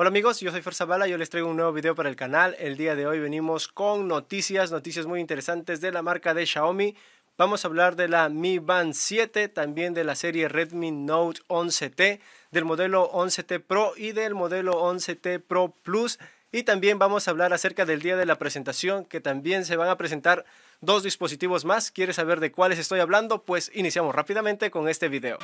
Hola amigos, yo soy fuerza Bala, yo les traigo un nuevo video para el canal. El día de hoy venimos con noticias, noticias muy interesantes de la marca de Xiaomi. Vamos a hablar de la Mi Band 7, también de la serie Redmi Note 11T, del modelo 11T Pro y del modelo 11T Pro Plus. Y también vamos a hablar acerca del día de la presentación, que también se van a presentar dos dispositivos más. ¿Quieres saber de cuáles estoy hablando? Pues iniciamos rápidamente con este video.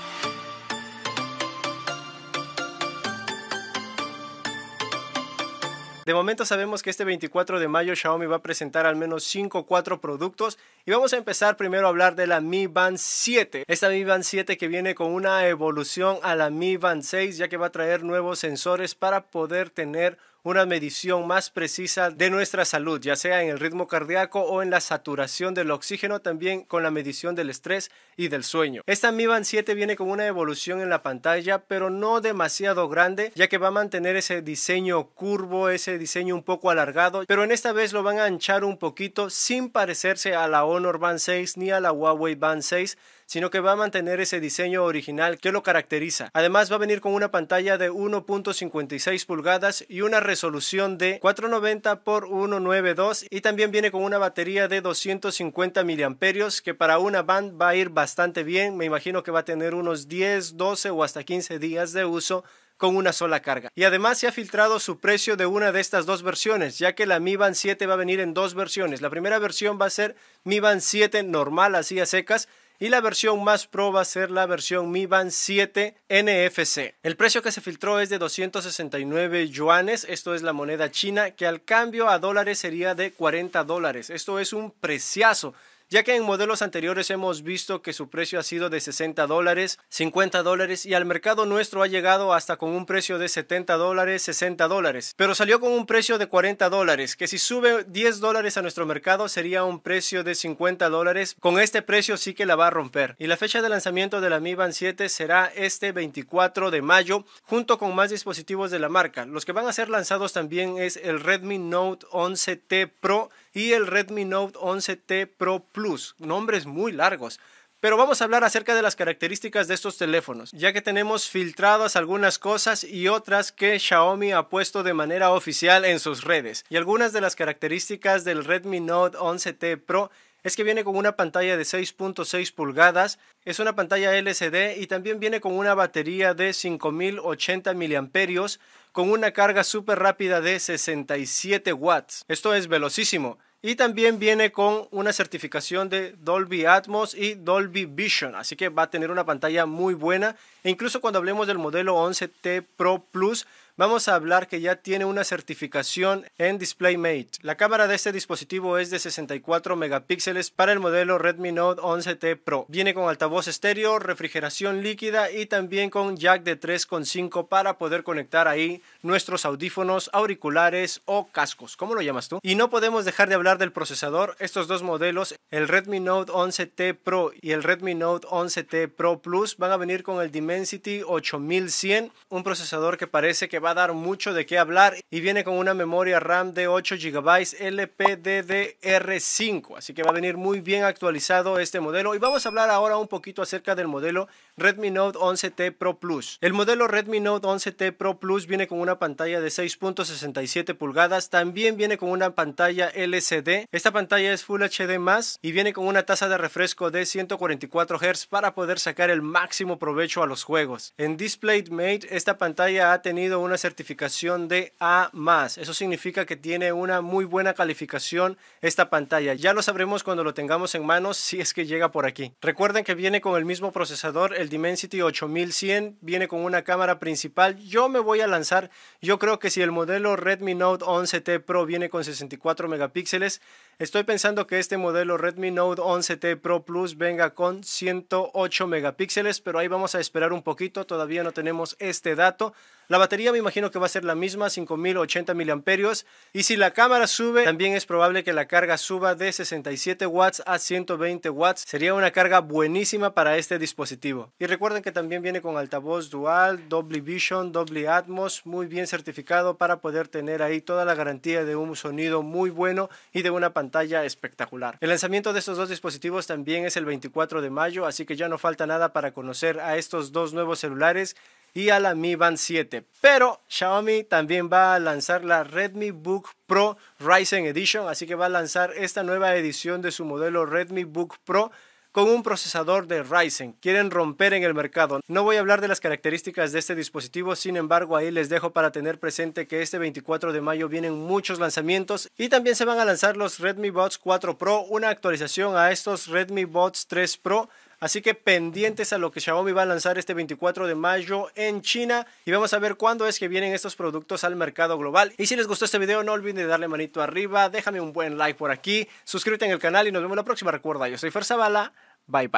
De momento sabemos que este 24 de mayo Xiaomi va a presentar al menos 5 o 4 productos y vamos a empezar primero a hablar de la Mi Band 7. Esta Mi Band 7 que viene con una evolución a la Mi Band 6 ya que va a traer nuevos sensores para poder tener una medición más precisa de nuestra salud, ya sea en el ritmo cardíaco o en la saturación del oxígeno, también con la medición del estrés y del sueño. Esta Mi Band 7 viene con una evolución en la pantalla, pero no demasiado grande, ya que va a mantener ese diseño curvo, ese diseño un poco alargado, pero en esta vez lo van a anchar un poquito sin parecerse a la Honor Band 6 ni a la Huawei Band 6 sino que va a mantener ese diseño original que lo caracteriza. Además va a venir con una pantalla de 1.56 pulgadas y una resolución de 490 x 192 y también viene con una batería de 250 miliamperios que para una band va a ir bastante bien. Me imagino que va a tener unos 10, 12 o hasta 15 días de uso con una sola carga. Y además se ha filtrado su precio de una de estas dos versiones, ya que la Mi Band 7 va a venir en dos versiones. La primera versión va a ser Mi Band 7 normal, así a secas, y la versión más pro va a ser la versión Mi Band 7 NFC. El precio que se filtró es de 269 yuanes, esto es la moneda china, que al cambio a dólares sería de 40 dólares. Esto es un preciazo ya que en modelos anteriores hemos visto que su precio ha sido de 60 dólares, 50 dólares y al mercado nuestro ha llegado hasta con un precio de 70 dólares, 60 dólares, pero salió con un precio de 40 dólares, que si sube 10 dólares a nuestro mercado sería un precio de 50 dólares, con este precio sí que la va a romper. Y la fecha de lanzamiento de la Mi Band 7 será este 24 de mayo, junto con más dispositivos de la marca. Los que van a ser lanzados también es el Redmi Note 11T Pro y el Redmi Note 11T Pro Plus, nombres muy largos. Pero vamos a hablar acerca de las características de estos teléfonos, ya que tenemos filtradas algunas cosas y otras que Xiaomi ha puesto de manera oficial en sus redes. Y algunas de las características del Redmi Note 11T Pro es que viene con una pantalla de 6.6 pulgadas, es una pantalla LCD y también viene con una batería de 5080 miliamperios con una carga súper rápida de 67 watts. Esto es velocísimo. Y también viene con una certificación de Dolby Atmos y Dolby Vision. Así que va a tener una pantalla muy buena. E incluso cuando hablemos del modelo 11T Pro Plus, vamos a hablar que ya tiene una certificación en DisplayMate. La cámara de este dispositivo es de 64 megapíxeles para el modelo Redmi Note 11T Pro. Viene con altavoz estéreo, refrigeración líquida y también con jack de 3.5 para poder conectar ahí nuestros audífonos, auriculares o cascos, ¿cómo lo llamas tú? Y no podemos dejar de hablar del procesador. Estos dos modelos, el Redmi Note 11T Pro y el Redmi Note 11T Pro Plus, van a venir con el Dimensity 8100, un procesador que parece que va va a dar mucho de qué hablar y viene con una memoria RAM de 8 GB LPDDR5, así que va a venir muy bien actualizado este modelo y vamos a hablar ahora un poquito acerca del modelo Redmi Note 11T Pro Plus. El modelo Redmi Note 11T Pro Plus viene con una pantalla de 6.67 pulgadas, también viene con una pantalla LCD, esta pantalla es Full HD+, y viene con una tasa de refresco de 144 Hz para poder sacar el máximo provecho a los juegos. En DisplayMate esta pantalla ha tenido una certificación de A+. Eso significa que tiene una muy buena calificación esta pantalla. Ya lo sabremos cuando lo tengamos en manos si es que llega por aquí. Recuerden que viene con el mismo procesador, el Dimensity 8100, viene con una cámara principal. Yo me voy a lanzar, yo creo que si el modelo Redmi Note 11T Pro viene con 64 megapíxeles, estoy pensando que este modelo Redmi Note 11T Pro Plus venga con 108 megapíxeles, pero ahí vamos a esperar un poquito, todavía no tenemos este dato. La batería me imagino que va a ser la misma, 5080 miliamperios. Y si la cámara sube, también es probable que la carga suba de 67 watts a 120 watts. Sería una carga buenísima para este dispositivo. Y recuerden que también viene con altavoz dual, doble vision, doble atmos, muy bien certificado para poder tener ahí toda la garantía de un sonido muy bueno y de una pantalla espectacular. El lanzamiento de estos dos dispositivos también es el 24 de mayo, así que ya no falta nada para conocer a estos dos nuevos celulares y a la Mi Band 7. Pero Xiaomi también va a lanzar la Redmi Book Pro Ryzen Edition, así que va a lanzar esta nueva edición de su modelo Redmi Book Pro con un procesador de Ryzen. Quieren romper en el mercado. No voy a hablar de las características de este dispositivo, sin embargo ahí les dejo para tener presente que este 24 de mayo vienen muchos lanzamientos y también se van a lanzar los Redmi Bots 4 Pro, una actualización a estos Redmi Bots 3 Pro. Así que pendientes a lo que Xiaomi va a lanzar este 24 de mayo en China y vamos a ver cuándo es que vienen estos productos al mercado global. Y si les gustó este video no olviden de darle manito arriba, déjame un buen like por aquí, suscríbete en el canal y nos vemos la próxima. Recuerda, yo soy Fer Zavala, bye bye.